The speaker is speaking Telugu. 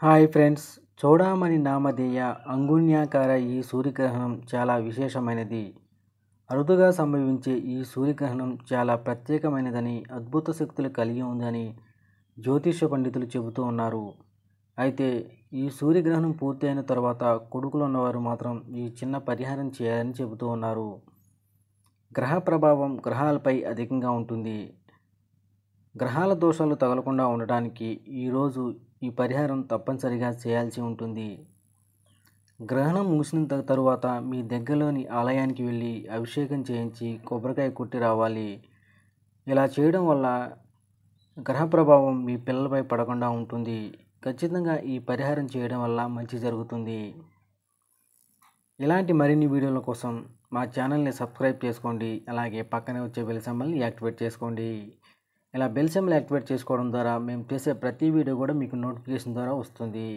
హాయ్ ఫ్రెండ్స్ చౌడామణి నామధేయ అంగుణ్యాకార ఈ సూర్యగ్రహణం చాలా విశేషమైనది అరుదుగా సంభవించే ఈ సూర్యగ్రహణం చాలా ప్రత్యేకమైనదని అద్భుత శక్తులు కలిగి ఉందని జ్యోతిష పండితులు చెబుతూ ఉన్నారు అయితే ఈ సూర్యగ్రహణం పూర్తయిన తర్వాత కొడుకులు ఉన్నవారు మాత్రం ఈ చిన్న పరిహారం చేయాలని చెబుతూ ఉన్నారు గ్రహ ప్రభావం గ్రహాలపై అధికంగా ఉంటుంది గ్రహాల దోషాలు తగలకుండా ఉండటానికి ఈరోజు ఈ పరిహారం తప్పనిసరిగా చేయాల్సి ఉంటుంది గ్రహణం ముగిసిన తరువాత మీ దగ్గరలోని ఆలయానికి వెళ్ళి అభిషేకం చేయించి కొబ్బరికాయ కొట్టి రావాలి ఇలా చేయడం వల్ల గ్రహ ప్రభావం మీ పిల్లలపై పడకుండా ఉంటుంది ఖచ్చితంగా ఈ పరిహారం చేయడం వల్ల మంచి జరుగుతుంది ఇలాంటి మరిన్ని వీడియోల కోసం మా ఛానల్ని సబ్స్క్రైబ్ చేసుకోండి అలాగే పక్కనే వచ్చే బెల్ సమ్మల్ని యాక్టివేట్ చేసుకోండి ఇలా బెల్ యాక్టివేట్ చేసుకోవడం ద్వారా మేము చేసే ప్రతి వీడియో కూడా మీకు నోటిఫికేషన్ ద్వారా వస్తుంది